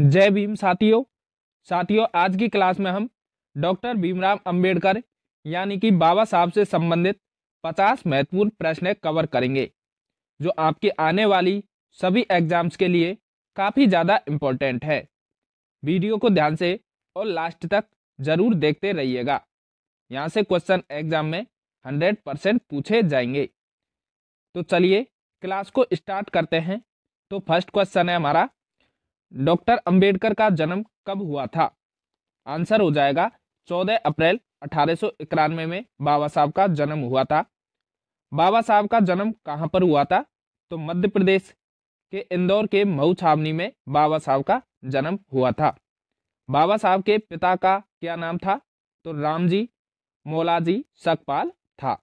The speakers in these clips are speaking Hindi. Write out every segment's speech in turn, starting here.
जय भीम साथियों साथियों आज की क्लास में हम डॉक्टर भीमराव अंबेडकर यानी कि बाबा साहब से संबंधित 50 महत्वपूर्ण प्रश्न कवर करेंगे जो आपके आने वाली सभी एग्जाम्स के लिए काफ़ी ज़्यादा इम्पोर्टेंट है वीडियो को ध्यान से और लास्ट तक ज़रूर देखते रहिएगा यहाँ से क्वेश्चन एग्जाम में हंड्रेड परसेंट पूछे जाएंगे तो चलिए क्लास को स्टार्ट करते हैं तो फर्स्ट क्वेश्चन है हमारा डॉक्टर अंबेडकर का जन्म कब हुआ था आंसर हो जाएगा 14 अप्रैल अठारह में बाबा साहब का जन्म हुआ था बाबा साहब का जन्म कहाँ पर हुआ था तो मध्य प्रदेश के इंदौर के मऊ छावनी में बाबा साहब का जन्म हुआ था बाबा साहब के पिता का क्या नाम था तो रामजी मोलाजी सकपाल था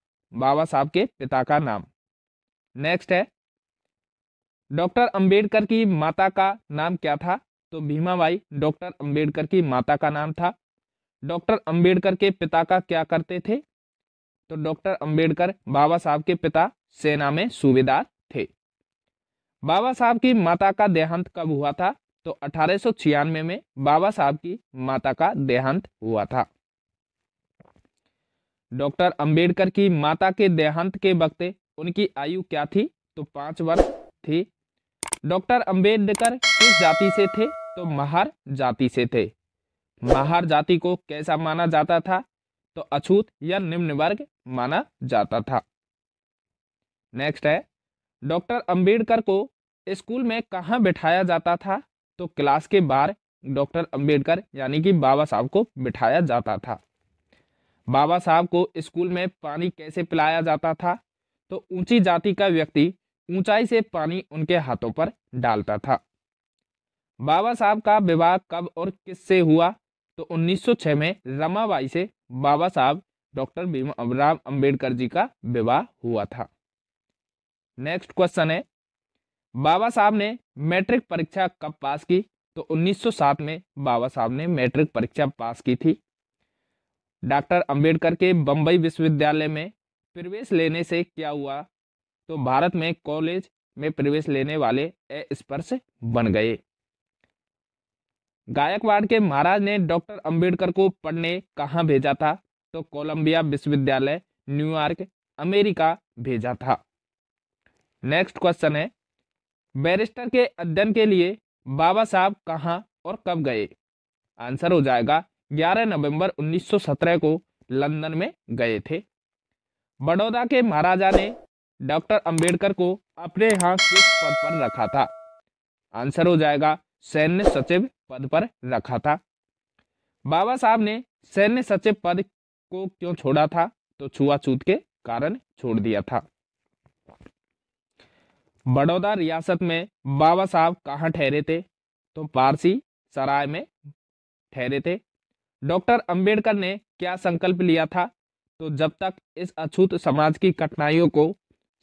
बाबा साहब के पिता का नाम नेक्स्ट है डॉक्टर अंबेडकर की माता का नाम क्या था तो भीमाबाई डॉक्टर अंबेडकर की माता का नाम था डॉक्टर अंबेडकर के पिता का क्या करते थे तो डॉक्टर अंबेडकर बाबा साहब के पिता सेना में सूबेदार थे बाबा साहब की माता का देहांत कब हुआ था तो अठारह में बाबा साहब की माता का देहांत हुआ था डॉक्टर अंबेडकर की माता के देहांत के वक्त उनकी आयु क्या थी तो पांच वर्ष थी डॉक्टर अंबेडकर किस जाति से थे तो महार जाति से थे महार जाति को कैसा माना जाता था तो अछूत या निम्न वर्ग माना जाता था नेक्स्ट है डॉक्टर अंबेडकर को स्कूल में कहाँ बिठाया जाता था तो क्लास के बाहर डॉक्टर अंबेडकर यानी कि बाबा साहब को बिठाया जाता था बाबा साहब को स्कूल में पानी कैसे पिलाया जाता था तो ऊंची जाति का व्यक्ति ऊंचाई से पानी उनके हाथों पर डालता था बाबा साहब का विवाह कब और किससे हुआ तो 1906 में रमाबाई से बाबा साहब डॉक्टर भीमराव अम्बेडकर जी का विवाह हुआ था नेक्स्ट क्वेश्चन है बाबा साहब ने मैट्रिक परीक्षा कब पास की तो 1907 में बाबा साहब ने मैट्रिक परीक्षा पास की थी डॉक्टर अंबेडकर के बम्बई विश्वविद्यालय में प्रवेश लेने से क्या हुआ तो भारत में कॉलेज में प्रवेश लेने वाले अस्पर्श बन गए गायकवाड़ के महाराज ने डॉक्टर अंबेडकर को पढ़ने कहाँ भेजा था तो कोलंबिया विश्वविद्यालय न्यूयॉर्क अमेरिका भेजा था नेक्स्ट क्वेश्चन है बैरिस्टर के अध्ययन के लिए बाबा साहब कहाँ और कब गए आंसर हो जाएगा 11 नवंबर 1917 को लंदन में गए थे बड़ौदा के महाराजा ने डॉक्टर अंबेडकर को अपने यहाँ किस पद पर रखा था आंसर हो जाएगा सैन्य सचिव पद पर रखा था बाबा साहब ने सैन्य सचिव पद को क्यों छोड़ा था तो छुआछूत के कारण छोड़ दिया था बड़ौदा रियासत में बाबा साहब कहाँ ठहरे थे तो पारसी सराय में ठहरे थे डॉक्टर अंबेडकर ने क्या संकल्प लिया था तो जब तक इस अछूत समाज की कठिनाइयों को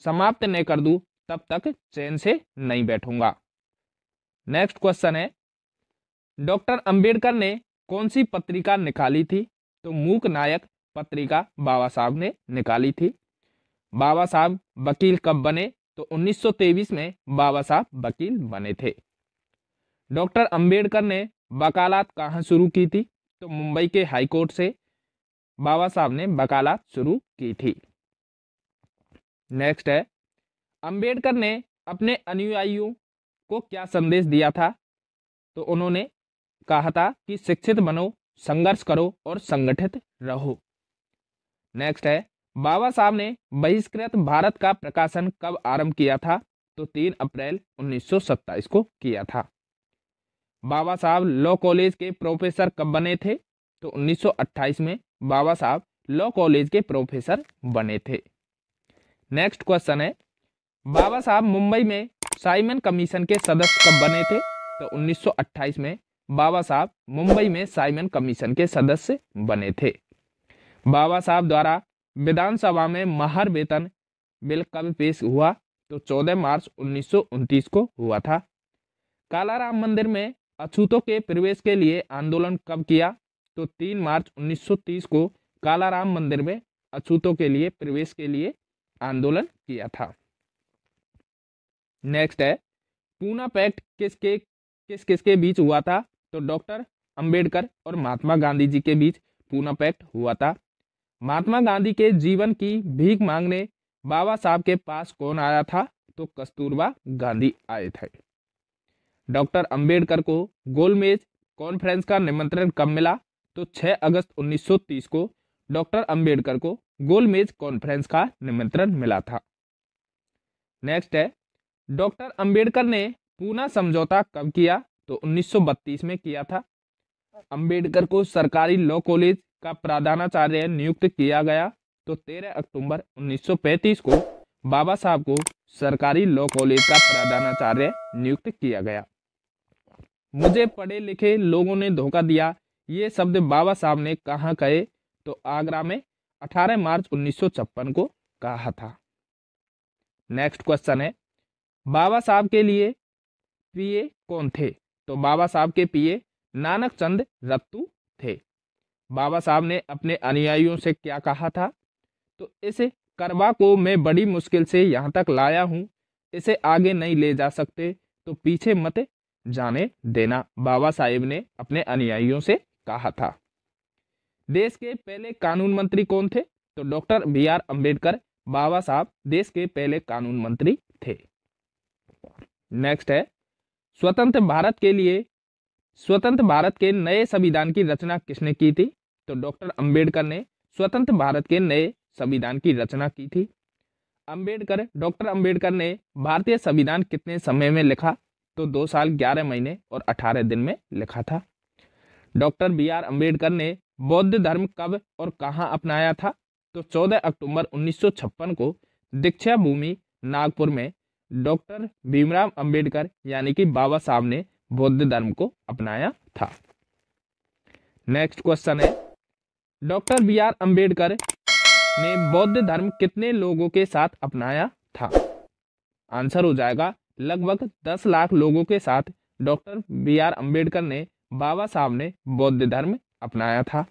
समाप्त न कर दूं तब तक चैन से नहीं बैठूंगा नेक्स्ट क्वेश्चन है डॉक्टर अंबेडकर ने कौन सी पत्रिका निकाली थी तो मूक नायक पत्रिका बाबा साहब ने निकाली थी बाबा साहब वकील कब बने तो 1923 में बाबा साहब वकील बने थे डॉक्टर अंबेडकर ने वकालत कहाँ शुरू की थी तो मुंबई के हाईकोर्ट से बाबा साहब ने वकालत शुरू की थी नेक्स्ट है अंबेडकर ने अपने अनुयायियों को क्या संदेश दिया था तो उन्होंने कहा था कि शिक्षित बनो संघर्ष करो और संगठित रहो नेक्स्ट है बाबा साहब ने बहिष्कृत भारत का प्रकाशन कब आरंभ किया था तो तीन अप्रैल उन्नीस को किया था बाबा साहब लॉ कॉलेज के प्रोफेसर कब बने थे तो 1928 में बाबा साहब लॉ कॉलेज के प्रोफेसर बने थे नेक्स्ट क्वेश्चन है बाबा साहब मुंबई में साइमन कमीशन के सदस्य कब बने थे तो 1928 में बाबा साहब मुंबई में साइमन कमीशन के सदस्य बने थे बाबा साहब द्वारा विधानसभा में महर वेतन बिल कब पेश हुआ तो 14 मार्च उन्नीस को हुआ था कालाराम मंदिर में अछूतों के प्रवेश के लिए आंदोलन कब किया तो 3 मार्च 1930 को कालाराम मंदिर में अछूतों के लिए प्रवेश के लिए आंदोलन किया था नेक्स्ट है पूना पैक्ट किसके किस किसके बीच हुआ था तो डॉक्टर अंबेडकर और महात्मा गांधी जी के बीच पूना पैक्ट हुआ था महात्मा गांधी के जीवन की भीख मांगने बाबा साहब के पास कौन आया था तो कस्तूरबा गांधी आए थे डॉक्टर अंबेडकर को गोलमेज कॉन्फ्रेंस का निमंत्रण कब मिला तो 6 अगस्त 1930 को डॉक्टर अंबेडकर को गोलमेज कॉन्फ्रेंस का निमंत्रण मिला था नेक्स्ट है डॉक्टर अंबेडकर ने पूना समझौता कब किया तो 1932 में किया था अंबेडकर को सरकारी लॉ कॉलेज का प्रधानाचार्य नियुक्त किया गया तो 13 अक्टूबर 1935 को बाबा साहब को सरकारी लॉ कॉलेज का प्रधानाचार्य नियुक्त किया गया मुझे पढ़े लिखे लोगों ने धोखा दिया ये शब्द बाबा साहब ने कहा कहे तो आगरा में 18 मार्च उन्नीस को कहा था नेक्स्ट क्वेश्चन है बाबा साहब के लिए पीए कौन थे तो बाबा साहब के पीए नानक चंद रत्तू थे बाबा साहब ने अपने अनुयायियों से क्या कहा था तो इसे करवा को मैं बड़ी मुश्किल से यहाँ तक लाया हूँ इसे आगे नहीं ले जा सकते तो पीछे मत जाने देना बाबा साहेब ने अपने अनुयायियों से कहा था देश के पहले कानून मंत्री कौन थे तो doctor B R Ambedkar Baba Saheb देश के पहले कानून मंत्री थे नेक्स्ट है स्वतंत्र भारत के लिए स्वतंत्र भारत के नए संविधान की रचना किसने की थी तो डॉक्टर अंबेडकर ने स्वतंत्र भारत के नए संविधान की रचना की थी अंबेडकर डॉक्टर अंबेडकर ने भारतीय संविधान कितने समय में लिखा तो दो साल ग्यारह महीने और अठारह दिन में लिखा था डॉक्टर बी आर अम्बेडकर ने बौद्ध धर्म कब और कहाँ अपनाया था तो 14 अक्टूबर 1956 को दीक्षा भूमि नागपुर में डॉक्टर भीमराव अंबेडकर यानी कि बाबा साहब ने बौद्ध धर्म को अपनाया था नेक्स्ट क्वेश्चन है डॉक्टर बी आर अम्बेडकर ने बौद्ध धर्म कितने लोगों के साथ अपनाया था आंसर हो जाएगा लगभग दस लाख लोगों के साथ डॉक्टर बी आर अम्बेडकर ने बाबा साहब ने बौद्ध धर्म अपनाया था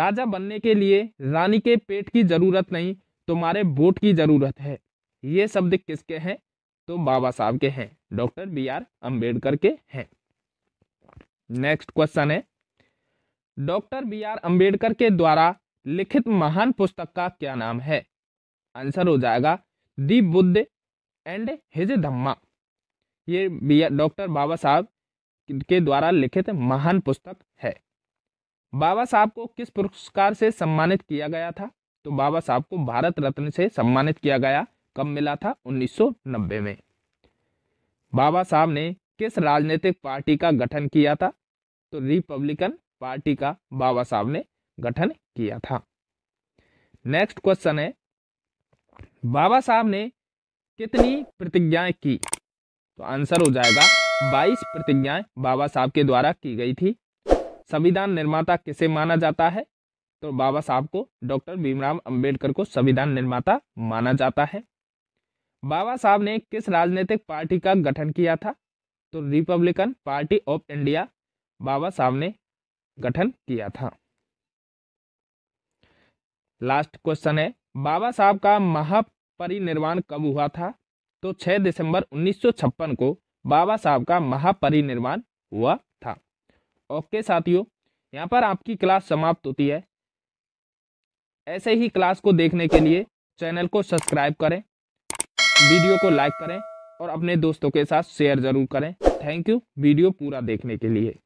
राजा बनने के लिए रानी के पेट की जरूरत नहीं तुम्हारे वोट की जरूरत है ये शब्द किसके हैं तो बाबा साहब के हैं डॉक्टर बी आर अम्बेडकर के हैं नेक्स्ट क्वेश्चन है डॉक्टर बी आर अम्बेडकर के द्वारा लिखित महान पुस्तक का क्या नाम है आंसर हो जाएगा the Buddha and his Dhamma ये डॉक्टर बाबा साहब के द्वारा लिखित महान पुस्तक है बाबा साहब को किस पुरस्कार से सम्मानित किया गया था तो बाबा साहब को भारत रत्न से सम्मानित किया गया कब मिला था 1990 में बाबा साहब ने किस राजनीतिक पार्टी का गठन किया था तो रिपब्लिकन पार्टी का बाबा साहब ने गठन किया था नेक्स्ट क्वेश्चन है बाबा साहब ने कितनी प्रतिज्ञाएं की तो आंसर हो जाएगा 22 प्रतिज्ञाएं बाबा साहब के द्वारा की गई थी संविधान निर्माता किसे माना जाता है तो बाबा साहब को डॉक्टर भीमराव अंबेडकर को संविधान निर्माता माना जाता है बाबा साहब ने किस राजनीतिक पार्टी का गठन किया था तो Republican Party of India Baba Saheb ने गठन किया था लास्ट क्वेश्चन है बाबा साहब का महापरिनिर्वाण कब हुआ था तो 6 दिसंबर 1956 को बाबा साहब का महापरिनिर्वाण हुआ ओके साथियों यहाँ पर आपकी क्लास समाप्त होती है ऐसे ही क्लास को देखने के लिए चैनल को सब्सक्राइब करें वीडियो को लाइक करें और अपने दोस्तों के साथ शेयर ज़रूर करें थैंक यू वीडियो पूरा देखने के लिए